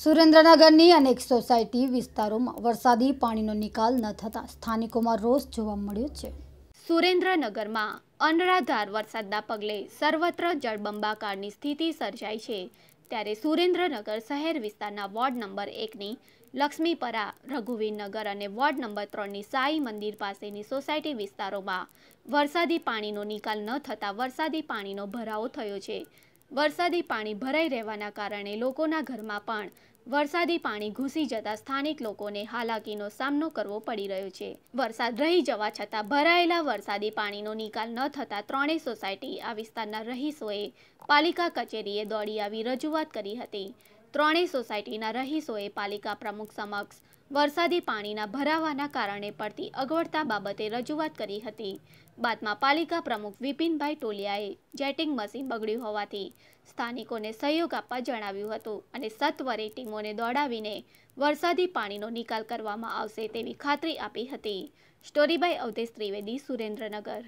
સુરેન્દ્રનગરની અનેક સોસાયટી વિસ્તારોમાં વરસાદી પાણીનો નિકાલ ન થતાં સ્થાનિકોમાં રોષ જોવા મળ્યો છે સુરેન્દ્રનગરમાં અનરાધાર વરસાદના પગલે સર્વત્ર જળબંબાકારની સ્થિતિ સર્જાઈ છે ત્યારે સુરેન્દ્રનગર શહેર વિસ્તારના વોર્ડ નંબર એકની લક્ષ્મીપરા રઘુવીરનગર અને વોર્ડ નંબર ત્રણની સાઈ મંદિર પાસેની સોસાયટી વિસ્તારોમાં વરસાદી પાણીનો નિકાલ ન થતાં વરસાદી પાણીનો ભરાવો થયો છે વરસાદી પાણી ભરાઈ રહેવાના કારણે લોકોના ઘરમાં પણ વરસાદી પાણી ઘૂસી જતા સ્થાનિક લોકોને હાલાકીનો સામનો કરવો પડી રહ્યો છે વરસાદ રહી જવા છતાં ભરાયેલા વરસાદી પાણીનો નિકાલ ન થતાં ત્રણેય સોસાયટી આ વિસ્તારના રહીશોએ પાલિકા કચેરીએ દોડી આવી રજૂઆત કરી હતી ત્રણેય સોસાયટીના રહીશોએ પાલિકા પ્રમુખ સમક્ષ વરસાદી પાણીના ભરાવાના કારણે પડતી અગવડતા બાબતે રજૂઆત કરી હતી બાદમાં પાલિકા પ્રમુખ વિપિનભાઈ ટોલિયાએ જેટિંગ મશીન બગડ્યું હોવાથી સ્થાનિકોને સહયોગ આપવા જણાવ્યું હતું અને સત્વરે ટીમોને દોડાવીને વરસાદી પાણીનો નિકાલ કરવામાં આવશે તેવી ખાતરી આપી હતી સ્ટોરી બાય અવધેશ ત્રિવેદી સુરેન્દ્રનગર